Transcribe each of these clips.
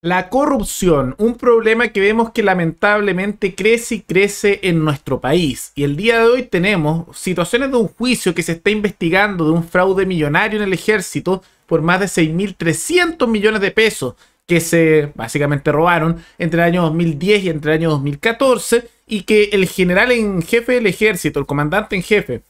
La corrupción, un problema que vemos que lamentablemente crece y crece en nuestro país. Y el día de hoy tenemos situaciones de un juicio que se está investigando de un fraude millonario en el ejército por más de 6.300 millones de pesos que se básicamente robaron entre el año 2010 y entre el año 2014 y que el general en jefe del ejército, el comandante en jefe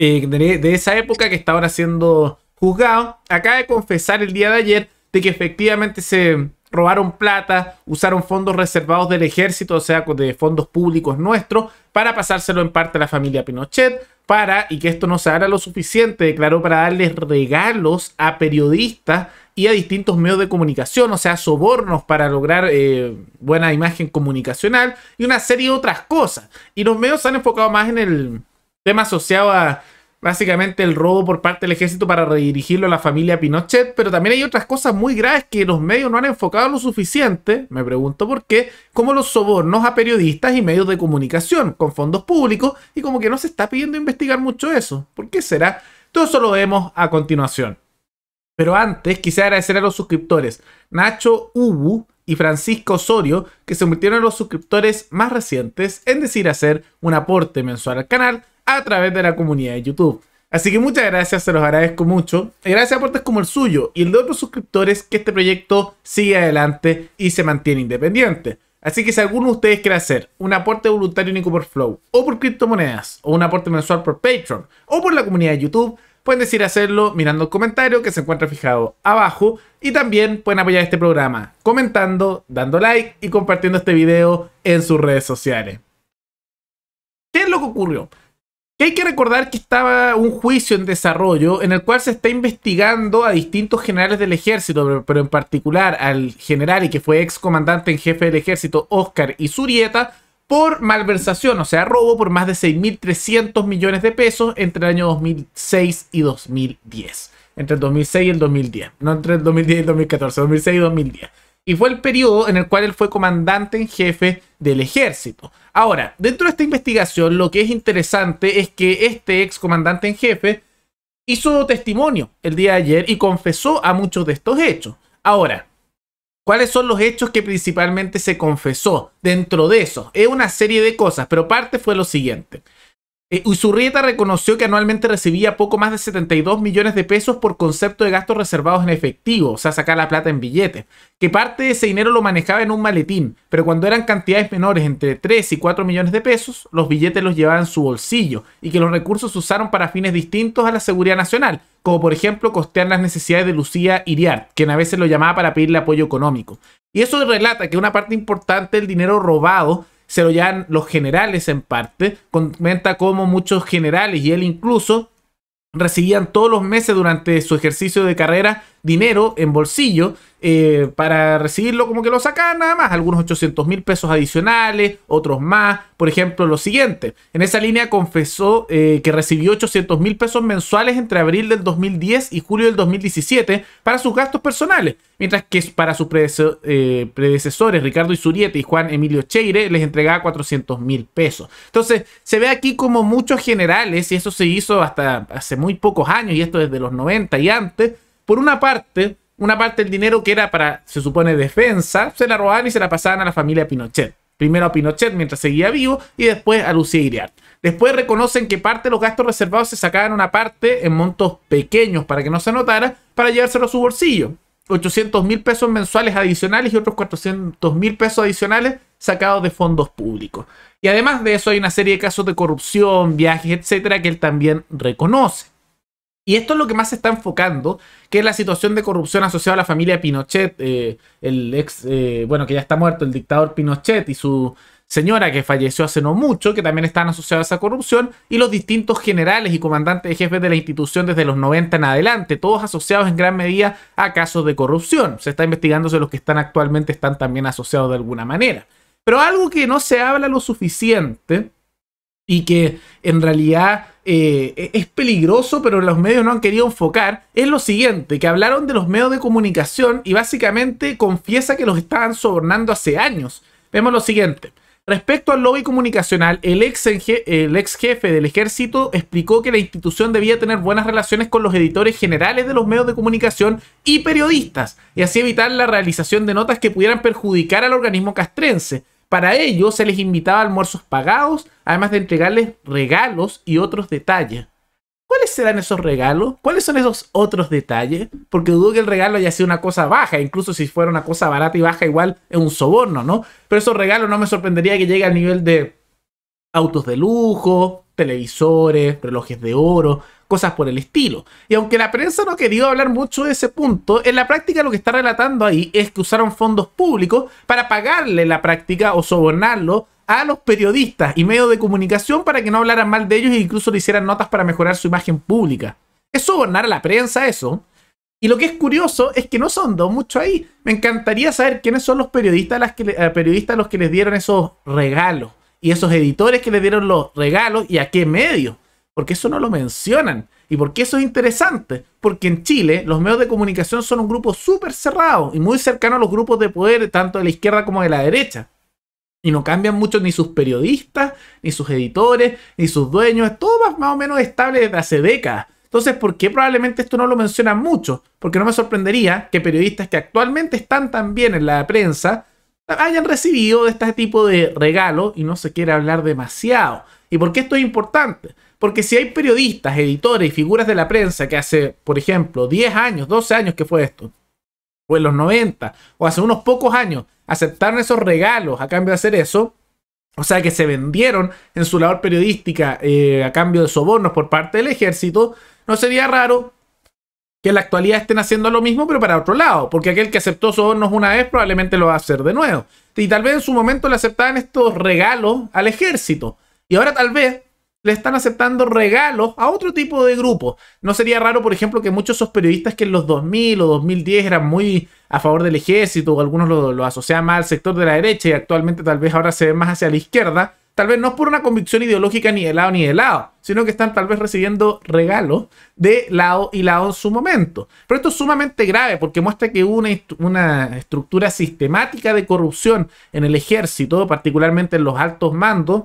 eh, de, esa época que está ahora siendo juzgado, acaba de confesar el día de ayer de que efectivamente se robaron plata, usaron fondos reservados del ejército, o sea, de fondos públicos nuestros, para pasárselo en parte a la familia Pinochet, para, y que esto no se haga lo suficiente, declaró para darles regalos a periodistas y a distintos medios de comunicación, o sea, sobornos para lograr eh, buena imagen comunicacional y una serie de otras cosas. Y los medios se han enfocado más en el tema asociado a básicamente el robo por parte del ejército para redirigirlo a la familia Pinochet, pero también hay otras cosas muy graves que los medios no han enfocado lo suficiente, me pregunto por qué, como los sobornos a periodistas y medios de comunicación con fondos públicos y como que no se está pidiendo investigar mucho eso. ¿Por qué será? Todo eso lo vemos a continuación. Pero antes, quisiera agradecer a los suscriptores Nacho Ubu, y Francisco Osorio, que se convirtieron en los suscriptores más recientes en decir hacer un aporte mensual al canal a través de la comunidad de YouTube. Así que muchas gracias, se los agradezco mucho. gracias a aportes como el suyo y el de otros suscriptores que este proyecto sigue adelante y se mantiene independiente. Así que si alguno de ustedes quiere hacer un aporte voluntario en por Flow, o por criptomonedas, o un aporte mensual por Patreon, o por la comunidad de YouTube, pueden decir hacerlo mirando el comentario que se encuentra fijado abajo y también pueden apoyar este programa comentando, dando like y compartiendo este video en sus redes sociales. ¿Qué es lo que ocurrió? Que hay que recordar que estaba un juicio en desarrollo en el cual se está investigando a distintos generales del ejército, pero en particular al general y que fue ex comandante en jefe del ejército Oscar Isurieta por malversación, o sea, robo por más de 6.300 millones de pesos entre el año 2006 y 2010. Entre el 2006 y el 2010. No entre el 2010 y el 2014, 2006 y 2010. Y fue el periodo en el cual él fue comandante en jefe del ejército. Ahora, dentro de esta investigación, lo que es interesante es que este ex comandante en jefe hizo testimonio el día de ayer y confesó a muchos de estos hechos. Ahora, ¿Cuáles son los hechos que principalmente se confesó dentro de eso? Es una serie de cosas, pero parte fue lo siguiente. Eh, Usurrieta reconoció que anualmente recibía poco más de 72 millones de pesos por concepto de gastos reservados en efectivo, o sea, sacar la plata en billetes, que parte de ese dinero lo manejaba en un maletín, pero cuando eran cantidades menores, entre 3 y 4 millones de pesos, los billetes los llevaba en su bolsillo y que los recursos se usaron para fines distintos a la seguridad nacional, como por ejemplo costear las necesidades de Lucía Iriart, quien a veces lo llamaba para pedirle apoyo económico. Y eso relata que una parte importante del dinero robado se lo llevan los generales en parte. Comenta cómo muchos generales y él incluso recibían todos los meses durante su ejercicio de carrera dinero en bolsillo eh, para recibirlo como que lo sacan nada más, algunos 800 mil pesos adicionales, otros más, por ejemplo, lo siguiente, en esa línea confesó eh, que recibió 800 mil pesos mensuales entre abril del 2010 y julio del 2017 para sus gastos personales, mientras que para sus eh, predecesores Ricardo Isuriete y Juan Emilio Cheire les entregaba 400 mil pesos. Entonces, se ve aquí como muchos generales, y eso se hizo hasta hace muy pocos años, y esto desde los 90 y antes, por una parte, una parte del dinero que era para, se supone, defensa, se la robaban y se la pasaban a la familia Pinochet. Primero a Pinochet mientras seguía vivo y después a Lucía Iriart. Después reconocen que parte de los gastos reservados se sacaban una parte en montos pequeños para que no se notara, para llevárselo a su bolsillo. 800 mil pesos mensuales adicionales y otros 400 mil pesos adicionales sacados de fondos públicos. Y además de eso hay una serie de casos de corrupción, viajes, etcétera, que él también reconoce. Y esto es lo que más se está enfocando, que es la situación de corrupción asociada a la familia Pinochet, eh, el ex, eh, bueno, que ya está muerto, el dictador Pinochet y su señora que falleció hace no mucho, que también están asociados a esa corrupción, y los distintos generales y comandantes y jefes de la institución desde los 90 en adelante, todos asociados en gran medida a casos de corrupción. Se está investigando si los que están actualmente están también asociados de alguna manera. Pero algo que no se habla lo suficiente y que en realidad eh, es peligroso, pero los medios no han querido enfocar, es lo siguiente, que hablaron de los medios de comunicación y básicamente confiesa que los estaban sobornando hace años. Vemos lo siguiente. Respecto al lobby comunicacional, el ex jefe del ejército explicó que la institución debía tener buenas relaciones con los editores generales de los medios de comunicación y periodistas, y así evitar la realización de notas que pudieran perjudicar al organismo castrense. Para ello se les invitaba a almuerzos pagados, además de entregarles regalos y otros detalles. ¿Cuáles serán esos regalos? ¿Cuáles son esos otros detalles? Porque dudo que el regalo haya sido una cosa baja, incluso si fuera una cosa barata y baja, igual es un soborno, ¿no? Pero esos regalos no me sorprendería que llegue al nivel de autos de lujo, televisores, relojes de oro, cosas por el estilo. Y aunque la prensa no quería hablar mucho de ese punto, en la práctica lo que está relatando ahí es que usaron fondos públicos para pagarle la práctica o sobornarlo a los periodistas y medios de comunicación para que no hablaran mal de ellos e incluso le hicieran notas para mejorar su imagen pública. Es sobornar a la prensa eso. Y lo que es curioso es que no son dos mucho ahí. Me encantaría saber quiénes son los periodistas, las que, eh, periodistas los que les dieron esos regalos y esos editores que le dieron los regalos y a qué medio, Porque eso no lo mencionan. ¿Y por qué eso es interesante? Porque en Chile los medios de comunicación son un grupo súper cerrado y muy cercano a los grupos de poder, tanto de la izquierda como de la derecha. Y no cambian mucho ni sus periodistas, ni sus editores, ni sus dueños. Es todo más, más o menos estable desde hace décadas. Entonces, ¿por qué probablemente esto no lo mencionan mucho? Porque no me sorprendería que periodistas que actualmente están también en la prensa hayan recibido este tipo de regalos y no se quiere hablar demasiado. ¿Y por qué esto es importante? Porque si hay periodistas, editores y figuras de la prensa que hace, por ejemplo, 10 años, 12 años que fue esto, o en los 90, o hace unos pocos años, aceptaron esos regalos a cambio de hacer eso, o sea, que se vendieron en su labor periodística eh, a cambio de sobornos por parte del ejército, no sería raro que en la actualidad estén haciendo lo mismo, pero para otro lado, porque aquel que aceptó sobornos una vez probablemente lo va a hacer de nuevo. Y tal vez en su momento le aceptaban estos regalos al ejército, y ahora tal vez le están aceptando regalos a otro tipo de grupo. No sería raro, por ejemplo, que muchos de esos periodistas que en los 2000 o 2010 eran muy a favor del ejército, o algunos lo, asociaban más al sector de la derecha y actualmente tal vez ahora se ve más hacia la izquierda, tal vez no por una convicción ideológica ni de lado ni de lado, sino que están tal vez recibiendo regalos de lado y lado en su momento. Pero esto es sumamente grave porque muestra que una, una estructura sistemática de corrupción en el ejército, particularmente en los altos mandos,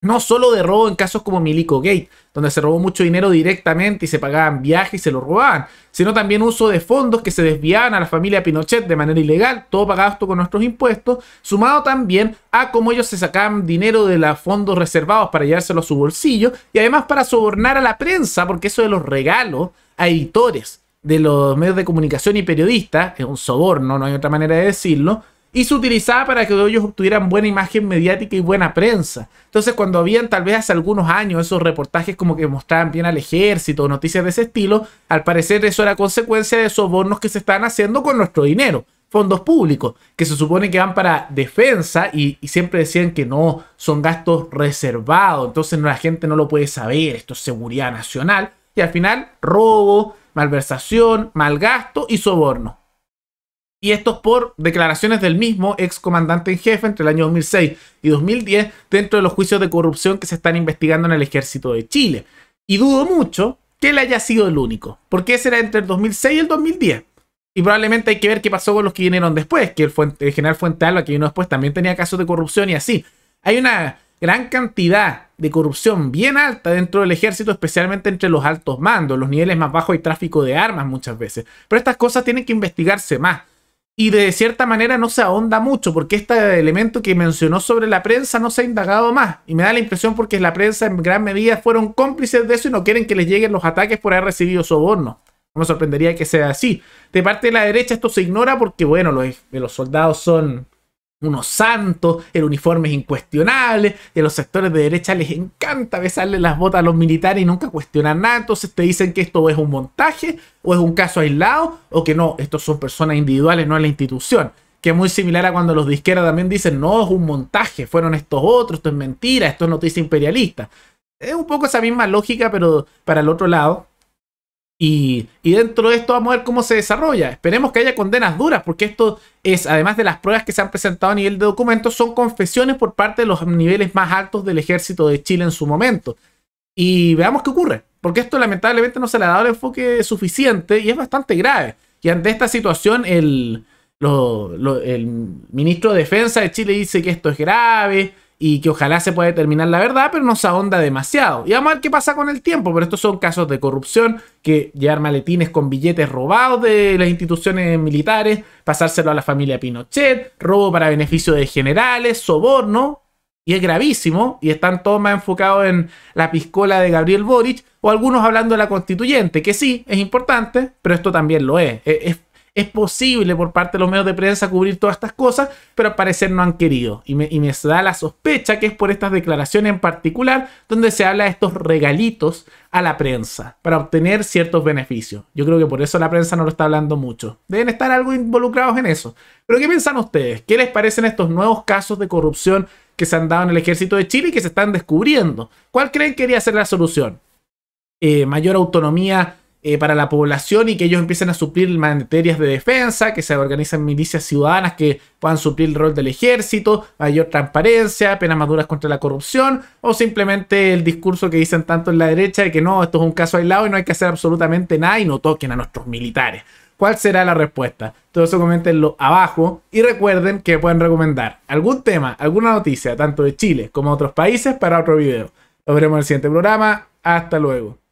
no solo de robo en casos como Milico Gate, donde se robó mucho dinero directamente y se pagaban viajes y se lo robaban, sino también uso de fondos que se desviaban a la familia Pinochet de manera ilegal, todo pagado esto con nuestros impuestos, sumado también a cómo ellos se sacaban dinero de los fondos reservados para llevárselo a su bolsillo y además para sobornar a la prensa, porque eso de los regalos a editores de los medios de comunicación y periodistas, es un soborno, no hay otra manera de decirlo, y se utilizaba para que ellos obtuvieran buena imagen mediática y buena prensa. Entonces, cuando habían tal vez hace algunos años esos reportajes como que mostraban bien al ejército noticias de ese estilo, al parecer eso era consecuencia de sobornos que se estaban haciendo con nuestro dinero, fondos públicos, que se supone que van para defensa y, siempre decían que no, son gastos reservados, entonces la gente no lo puede saber, esto es seguridad nacional, y al final robo, malversación, malgasto y sobornos y esto es por declaraciones del mismo ex comandante en jefe entre el año 2006 y 2010 dentro de los juicios de corrupción que se están investigando en el ejército de Chile. Y dudo mucho que él haya sido el único, porque ese era entre el 2006 y el 2010. Y probablemente hay que ver qué pasó con los que vinieron después, que el, general Fuente Alba, que vino después, también tenía casos de corrupción y así. Hay una gran cantidad de corrupción bien alta dentro del ejército, especialmente entre los altos mandos, los niveles más bajos y tráfico de armas muchas veces. Pero estas cosas tienen que investigarse más y de cierta manera no se ahonda mucho, porque este elemento que mencionó sobre la prensa no se ha indagado más. Y me da la impresión porque la prensa en gran medida fueron cómplices de eso y no quieren que les lleguen los ataques por haber recibido soborno. No me sorprendería que sea así. De parte de la derecha esto se ignora porque, bueno, los soldados son unos santos, el uniforme es incuestionable, De los sectores de derecha les encanta besarle las botas a los militares y nunca cuestionan nada, entonces te dicen que esto es un montaje, o es un caso aislado, o que no, estos son personas individuales, no es la institución. Que es muy similar a cuando los de izquierda también dicen, no, es un montaje, fueron estos otros, esto es mentira, esto es noticia imperialista. Es un poco esa misma lógica, pero para el otro lado. Y, dentro de esto vamos a ver cómo se desarrolla. Esperemos que haya condenas duras, porque esto es, además de las pruebas que se han presentado a nivel de documentos, son confesiones por parte de los niveles más altos del ejército de Chile en su momento. Y veamos qué ocurre, porque esto lamentablemente no se le ha dado el enfoque suficiente y es bastante grave. Y ante esta situación, el, el ministro de Defensa de Chile dice que esto es grave, y que ojalá se pueda determinar la verdad, pero no se ahonda demasiado. Y vamos a ver qué pasa con el tiempo, pero estos son casos de corrupción, que llevar maletines con billetes robados de las instituciones militares, pasárselo a la familia Pinochet, robo para beneficio de generales, soborno, y es gravísimo, y están todos más enfocados en la piscola de Gabriel Boric, o algunos hablando de la constituyente, que sí, es importante, pero esto también lo es. Es, es posible por parte de los medios de prensa cubrir todas estas cosas, pero al parecer no han querido. Y me, da la sospecha que es por estas declaraciones en particular donde se habla de estos regalitos a la prensa para obtener ciertos beneficios. Yo creo que por eso la prensa no lo está hablando mucho. Deben estar algo involucrados en eso. Pero ¿qué piensan ustedes? ¿Qué les parecen estos nuevos casos de corrupción que se han dado en el ejército de Chile y que se están descubriendo? ¿Cuál creen que debería ser la solución? Eh, mayor autonomía eh, para la población y que ellos empiecen a suplir materias de defensa, que se organicen milicias ciudadanas que puedan suplir el rol del ejército, mayor transparencia, penas maduras contra la corrupción, o simplemente el discurso que dicen tanto en la derecha de que no, esto es un caso aislado y no hay que hacer absolutamente nada y no toquen a nuestros militares. ¿Cuál será la respuesta? Todo eso comentenlo abajo y recuerden que pueden recomendar algún tema, alguna noticia, tanto de Chile como de otros países, para otro video. Nos veremos en el siguiente programa. Hasta luego.